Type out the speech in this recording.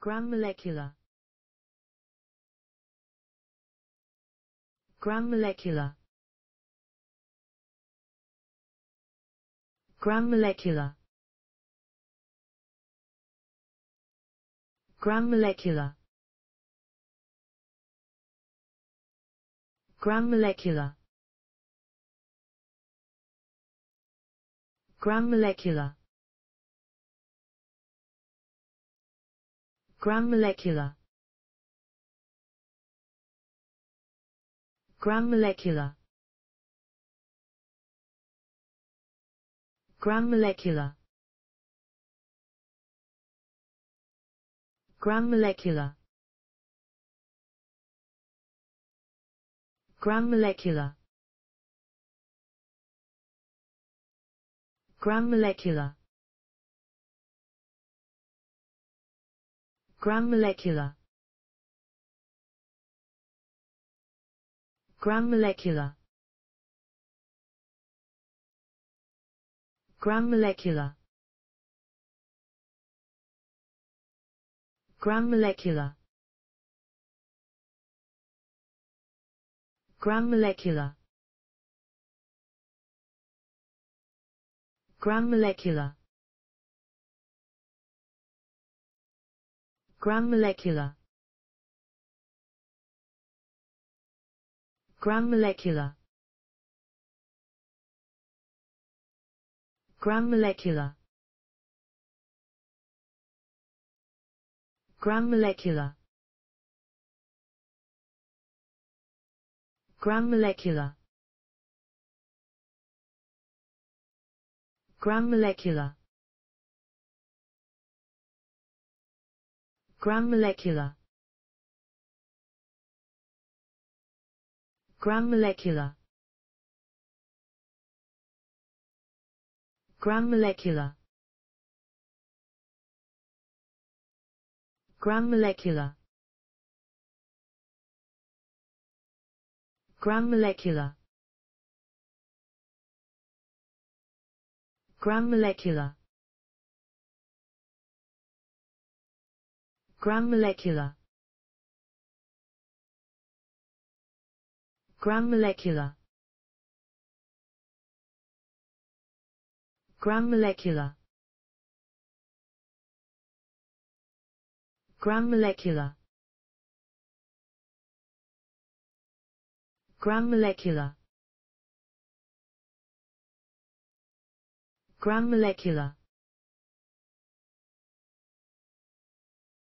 gram molecular gram molecular gram molecular gram molecular gram molecular gram molecular gram molecular gram molecular gram molecular gram molecular gram molecular gram molecular gram molecular gram molecular gram molecular gram molecular gram molecular gram molecular gram molecular gram molecular gram molecular gram molecular gram molecular gram molecular gram molecular gram molecular gram molecular gram molecular gram molecular gram molecular gram molecular gram molecular gram molecular gram molecular gram molecular gram molecular